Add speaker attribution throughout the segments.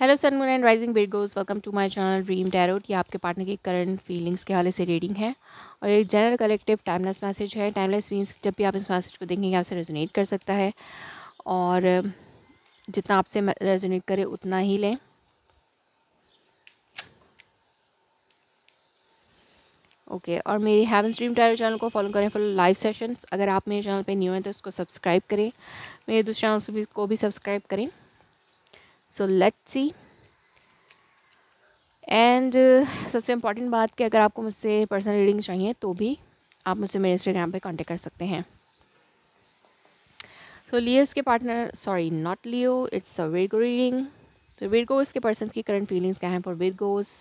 Speaker 1: Hello sun moon and rising Virgos welcome to my channel dream tarot ये आपके partner की current feelings के हवाले से रीडिंग है और एक जनरल कलेक्टिव टाइमलेस मैसेज है टाइमलेस मीन्स जब भी आप इस मैसेज को देखेंगे आपसे रेजोनेट कर सकता है और जितना आपसे रेजोनेट करे उतना ही लें ओके okay, और मेरे हेवन ड्रीम टायरो चैनल को फॉलो करें फॉर लाइव सेशंस अगर आप मेरे चैनल पे न्यू हैं तो इसको सब्सक्राइब करें मेरे दूसरे चैनल को भी सब्सक्राइब करें सो लेट्स सी एंड सबसे इम्पॉर्टेंट बात कि अगर आपको मुझसे पर्सनल रीडिंग चाहिए तो भी आप मुझसे मेरे इंस्टाग्राम पे कांटेक्ट कर सकते हैं सो लियो इसके partner sorry not Leo it's a Virgo reading तो वीरगोस के पर्सन की करंट फीलिंग्स क्या हैं फॉर वीरगोस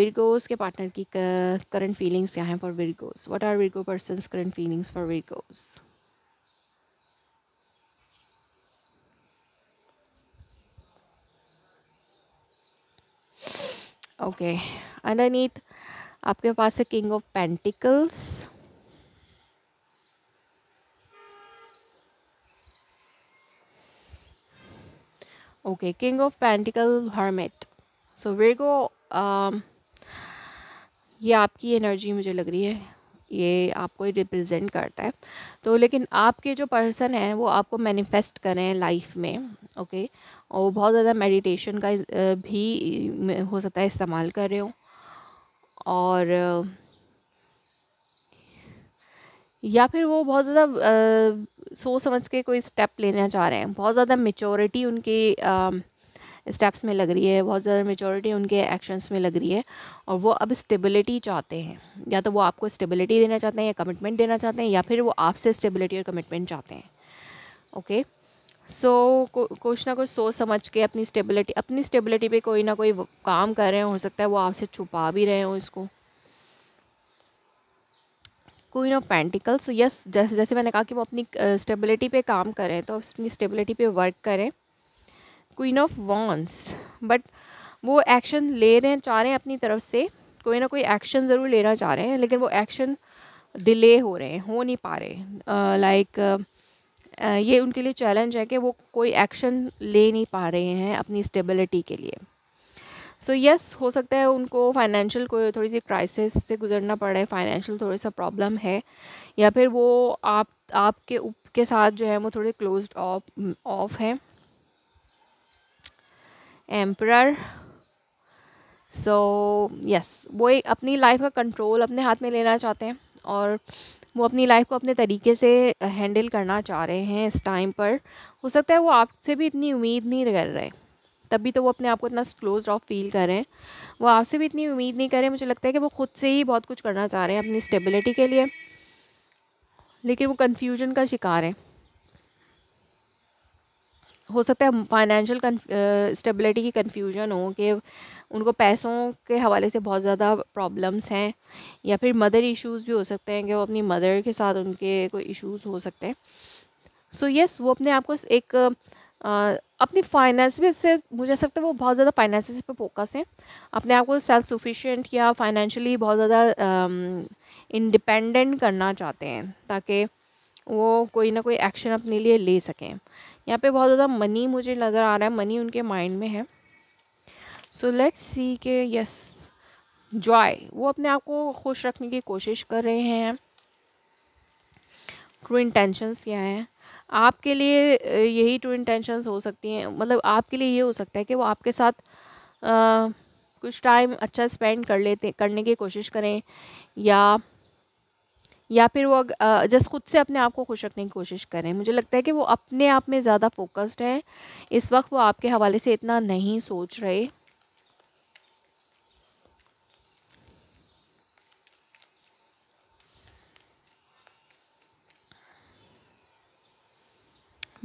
Speaker 1: वीरगोज के पार्टनर की करंट uh, फीलिंग्स क्या हैं for Virgos what are Virgo person current feelings for Virgos okay underneath आपके पास है king of pentacles okay king of pentacle hermit so we go ये आपकी एनर्जी मुझे लग रही है ये आपको ही रिप्रेजेंट करता है तो लेकिन आपके जो पर्सन हैं वो आपको मैनिफेस्ट करें लाइफ में ओके okay? और वो बहुत ज़्यादा मेडिटेशन का भी हो सकता है इस्तेमाल कर रहे हो और या फिर वो बहुत ज़्यादा सोच समझ के कोई स्टेप लेना चाह रहे हैं बहुत ज़्यादा मेचोरिटी उनके स्टेप्स में लग रही है बहुत ज़्यादा मेचोरिटी उनके एक्शंस में लग रही है और वो अब स्टेबिलिटी चाहते हैं या तो वो आपको स्टेबिलिटी देना चाहते हैं या कमिटमेंट देना चाहते हैं या फिर वो आपसे स्टेबिलिटी और कमिटमेंट चाहते हैं ओके okay? सो so, कुछ ना कुछ सोच समझ के अपनी स्टेबिलिटी अपनी स्टेबिलिटी पे कोई ना कोई काम कर रहे हैं हो सकता है वो आपसे छुपा भी रहे हो इसको queen of pentacle so yes जैसे जैसे मैंने कहा कि वो अपनी स्टेबिलिटी uh, पे काम करें तो अपनी स्टेबिलिटी पे वर्क करें क्वीन ऑफ वॉन्स बट वो एक्शन ले रहे हैं चाह रहे हैं अपनी तरफ से कोई ना कोई एक्शन ज़रूर लेना चाह रहे हैं लेकिन वो एक्शन डिले हो रहे हैं हो नहीं पा रहे लाइक uh, like, uh, ये उनके लिए चैलेंज है कि वो कोई एक्शन ले नहीं पा रहे हैं अपनी स्टेबिलिटी के लिए सो so, यस yes, हो सकता है उनको फाइनेंशियल कोई थोड़ी सी क्राइसिस से गुजरना पड़े फाइनेंशियल थोड़ा सा प्रॉब्लम है या फिर वो आप आपके उप के साथ जो है वो थोड़े क्लोज ऑफ ऑफ हैं एम्प्रर सो यस वो एक अपनी लाइफ का कंट्रोल अपने हाथ में लेना चाहते हैं और वो अपनी लाइफ को अपने तरीके से हैंडल करना चाह रहे हैं इस टाइम पर हो सकता है वो आपसे भी इतनी उम्मीद नहीं कर रहे तब भी तो वो अपने आप को इतना क्लोज ऑफ फील कर रहे हैं वो आपसे भी इतनी उम्मीद नहीं कर रहे मुझे लगता है कि वो ख़ुद से ही बहुत कुछ करना चाह रहे हैं अपनी स्टेबिलिटी के लिए लेकिन वो कन्फ्यूजन का शिकार है हो सकता है फाइनेंशियल स्टेबिलिटी की कन्फ्यूजन हो कि उनको पैसों के हवाले से बहुत ज़्यादा प्रॉब्लम्स हैं या फिर मदर इश्यूज़ भी हो सकते हैं कि वो अपनी मदर के साथ उनके कोई इश्यूज़ हो सकते हैं सो so, यस yes, वो अपने आप को एक आ, अपनी फाइनेंस भी से मुझे ऐसा लगता है वो बहुत ज़्यादा फाइनेंस पे फोकस हैं अपने आप को सेल्फ सफिशेंट या फाइनेंशियली बहुत ज़्यादा इंडिपेंडेंट करना चाहते हैं ताकि वो कोई ना कोई एक्शन अपने लिए ले सकें यहाँ पे बहुत ज़्यादा मनी मुझे नज़र आ रहा है मनी उनके माइंड में है सो लेट्स सी के यस जॉय वो अपने आप को खुश रखने की कोशिश कर रहे हैं ट्रू इंटेंशंस क्या हैं आपके लिए यही ट्रू इंटेंशंस हो सकती हैं मतलब आपके लिए ये हो सकता है कि वो आपके साथ आ, कुछ टाइम अच्छा स्पेंड कर लेते करने की कोशिश करें या या फिर वो जस्ट खुद से अपने आप को खुश रखने की कोशिश करें मुझे लगता है कि वो अपने आप में ज़्यादा फोकस्ड है इस वक्त वो आपके हवाले से इतना नहीं सोच रहे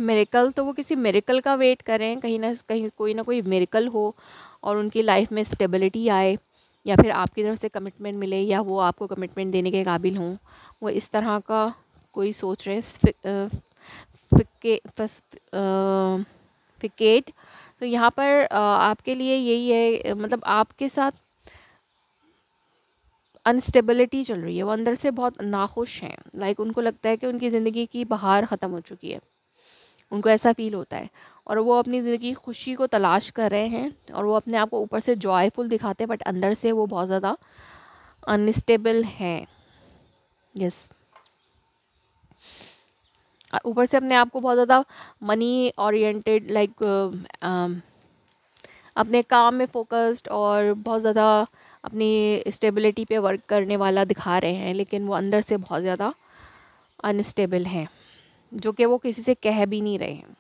Speaker 1: मेरिकल तो वो किसी मेरिकल का वेट करें कहीं ना कहीं कोई ना कोई मेरिकल हो और उनकी लाइफ में स्टेबिलिटी आए या फिर आपकी तरफ से कमिटमेंट मिले या वो आपको कमिटमेंट देने के काबिल हों वो इस तरह का कोई सोच रहे हैं फिकेट तो यहाँ पर आपके लिए यही है मतलब आपके साथ अनस्टेबिलिटी चल रही है वो अंदर से बहुत नाखुश हैं लाइक उनको लगता है कि उनकी ज़िंदगी की बहार ख़त्म हो चुकी है उनको ऐसा फील होता है और वो अपनी ज़िंदगी खुशी को तलाश कर रहे हैं और वो अपने आप को ऊपर से जॉयफुल दिखाते हैं बट अंदर से वो बहुत ज़्यादा अनस्टेबल हैं यस ऊपर से अपने आप को बहुत ज़्यादा मनी ओरिएंटेड लाइक अपने काम में फोकस्ड और बहुत ज़्यादा अपनी स्टेबिलिटी पे वर्क करने वाला दिखा रहे हैं लेकिन वो अंदर से बहुत ज़्यादा अनस्टेबल हैं जो कि वो किसी से कह भी नहीं रहे हैं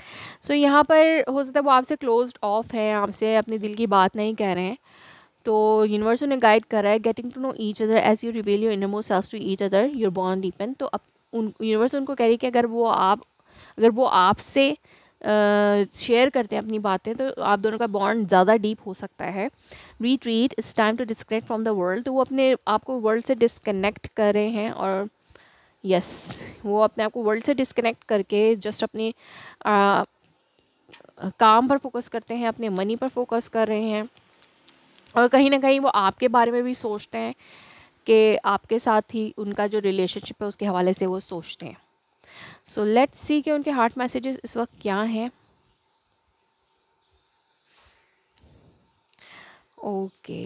Speaker 1: सो so, यहाँ पर हो सकता है वो आपसे क्लोज ऑफ है आपसे अपने दिल की बात नहीं कह रहे हैं तो यूनिवर्स उन्हें गाइड कर रहा है getting to know each other as you reveal your इनमो self to each other your bond deepen तो अब उन यूनिवर्स उनको कह रही है कि अगर वो आप अगर वो आपसे शेयर करते हैं अपनी बातें तो आप दोनों का बॉन्ड ज़्यादा डीप हो सकता है retreat it's time to disconnect from the world तो वो अपने आपको वर्ल्ड से डिस्कनेक्ट कर रहे हैं और यस yes, वो अपने आप को वर्ल्ड से डिसकनेक्ट करके जस्ट अपनी आ, काम पर फोकस करते हैं अपने मनी पर फोकस कर रहे हैं और कहीं ना कहीं वो आपके बारे में भी सोचते हैं कि आपके साथ ही उनका जो रिलेशनशिप है उसके हवाले से वो सोचते हैं सो लेट्स सी कि उनके हार्ट मैसेजेस इस वक्त क्या हैं okay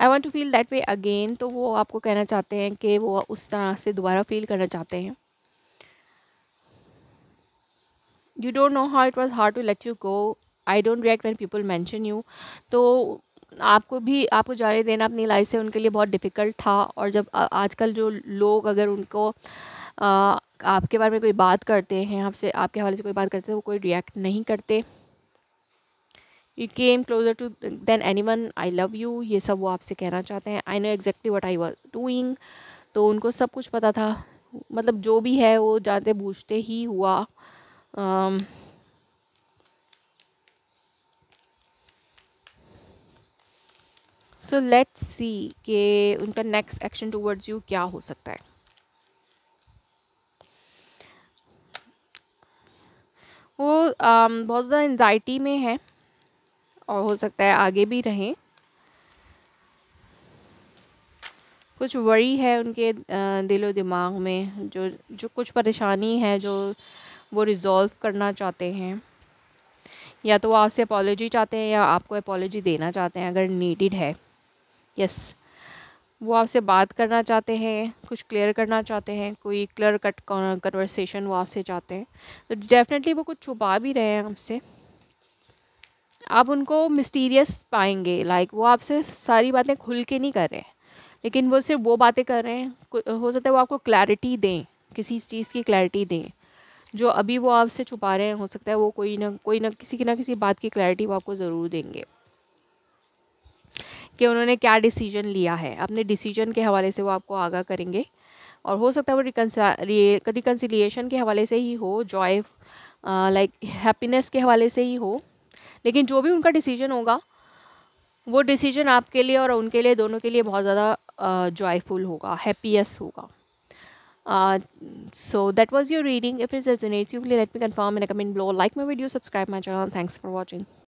Speaker 1: I want to feel that way again तो वो आपको कहना चाहते हैं कि वो उस तरह से दोबारा फील करना चाहते हैं you don't know how it was hard to let you go I don't react when people mention you तो आपको भी आपको जारी देना अपनी लाइफ से उनके लिए बहुत डिफ़िकल्ट था और जब आजकल जो लोग अगर उनको आ, आपके बारे में कोई बात करते हैं आपसे आपके हवाले से कोई बात करते हैं वो कोई रिएक्ट नहीं करते you came closer to than anyone I love you ये सब वो आपसे कहना चाहते हैं I know exactly what I was doing तो उनको सब कुछ पता था मतलब जो भी है वो जाते बूझते ही हुआ um, सो लेट्स सी कि उनका नेक्स्ट एक्शन टूवर्ड्स यू क्या हो सकता है वो um, बहुत ज़्यादा एनजाइटी में है और हो सकता है आगे भी रहें कुछ वरी है उनके दिलो दिमाग में जो जो कुछ परेशानी है जो वो रिज़ॉल्व करना चाहते हैं या तो वो आपसे अपॉलोजी चाहते हैं या आपको अपॉलोजी देना चाहते हैं अगर नीडिड है यस वो आपसे बात करना चाहते हैं कुछ क्लियर करना चाहते हैं कोई क्लियर कट कन्वर्सेशन वो आपसे चाहते हैं तो डेफिनेटली वो कुछ छुपा भी रहे हैं आपसे आप उनको मिस्टीरियस पाएंगे लाइक like, वो आपसे सारी बातें खुल के नहीं कर रहे हैं लेकिन वो सिर्फ वो बातें कर रहे हैं हो सकता है वो आपको क्लैरिटी दें किसी चीज़ की क्लैरिटी दें जो अभी वो आपसे छुपा रहे हैं हो सकता है वो कोई ना कोई ना किसी की ना किसी बात की क्लैरिटी वो आपको ज़रूर देंगे कि उन्होंने क्या डिसीजन लिया है अपने डिसीजन के हवाले से वो आपको आगाह करेंगे और हो सकता है वो रिकनसा रिकन्सिलिएशन के हवाले से ही हो जॉय लाइक हैप्पीनेस के हवाले से ही हो लेकिन जो भी उनका डिसीजन होगा वो डिसीजन आपके लिए और उनके लिए दोनों के लिए बहुत ज़्यादा जॉयफुल होगा हैप्पीएस होगा so that was your reading if is you resonates you, please confirm me confirm below like my video subscribe my subscribe thanks for watching